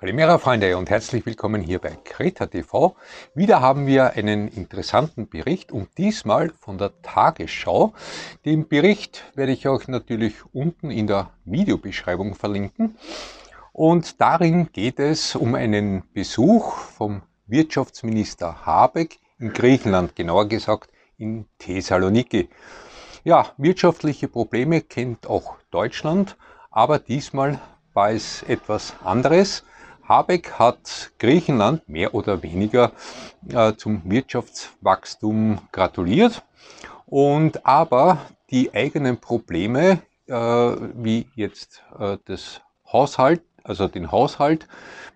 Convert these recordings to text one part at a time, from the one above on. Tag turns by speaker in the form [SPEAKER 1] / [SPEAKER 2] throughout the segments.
[SPEAKER 1] Kalimera Freunde und herzlich willkommen hier bei Kreta TV. Wieder haben wir einen interessanten Bericht und diesmal von der Tagesschau. Den Bericht werde ich euch natürlich unten in der Videobeschreibung verlinken. Und darin geht es um einen Besuch vom Wirtschaftsminister Habeck in Griechenland, genauer gesagt in Thessaloniki. Ja, wirtschaftliche Probleme kennt auch Deutschland, aber diesmal war es etwas anderes. Habeck hat Griechenland mehr oder weniger äh, zum Wirtschaftswachstum gratuliert und aber die eigenen Probleme, äh, wie jetzt äh, das Haushalt, also den Haushalt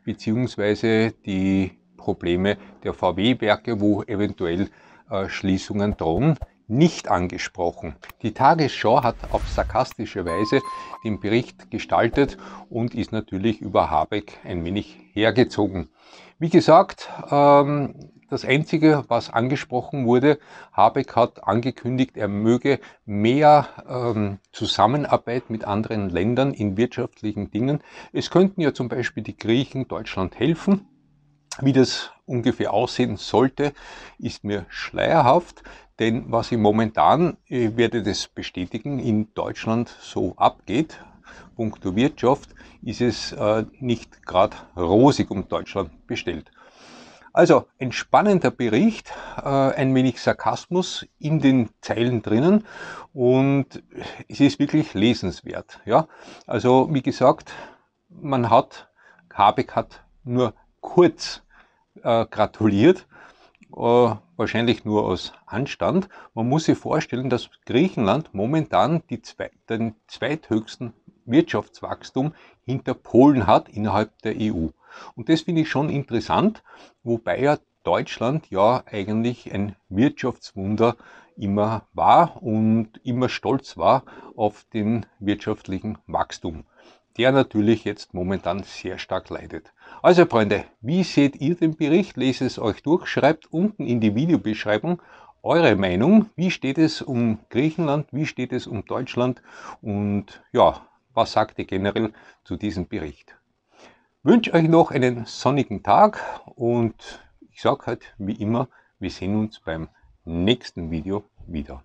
[SPEAKER 1] beziehungsweise die Probleme der VW-Werke, wo eventuell äh, Schließungen drohen, nicht angesprochen. Die Tagesschau hat auf sarkastische Weise den Bericht gestaltet und ist natürlich über Habeck ein wenig hergezogen. Wie gesagt, ähm, das Einzige, was angesprochen wurde, Habeck hat angekündigt, er möge mehr ähm, Zusammenarbeit mit anderen Ländern in wirtschaftlichen Dingen. Es könnten ja zum Beispiel die Griechen Deutschland helfen. Wie das ungefähr aussehen sollte, ist mir schleierhaft. Denn was im momentan, ich werde das bestätigen, in Deutschland so abgeht, punkto Wirtschaft, ist es äh, nicht gerade rosig um Deutschland bestellt. Also ein spannender Bericht, äh, ein wenig Sarkasmus in den Zeilen drinnen und es ist wirklich lesenswert. Ja? Also wie gesagt, man hat, Habeck hat nur kurz äh, gratuliert äh, wahrscheinlich nur aus Anstand. Man muss sich vorstellen, dass Griechenland momentan zwei, den zweithöchsten Wirtschaftswachstum hinter Polen hat innerhalb der EU. Und das finde ich schon interessant, wobei ja Deutschland ja eigentlich ein Wirtschaftswunder immer war und immer stolz war auf den wirtschaftlichen Wachstum der natürlich jetzt momentan sehr stark leidet. Also Freunde, wie seht ihr den Bericht? Lest es euch durch, schreibt unten in die Videobeschreibung eure Meinung. Wie steht es um Griechenland? Wie steht es um Deutschland? Und ja, was sagt ihr generell zu diesem Bericht? Wünsche euch noch einen sonnigen Tag und ich sage halt wie immer, wir sehen uns beim nächsten Video wieder.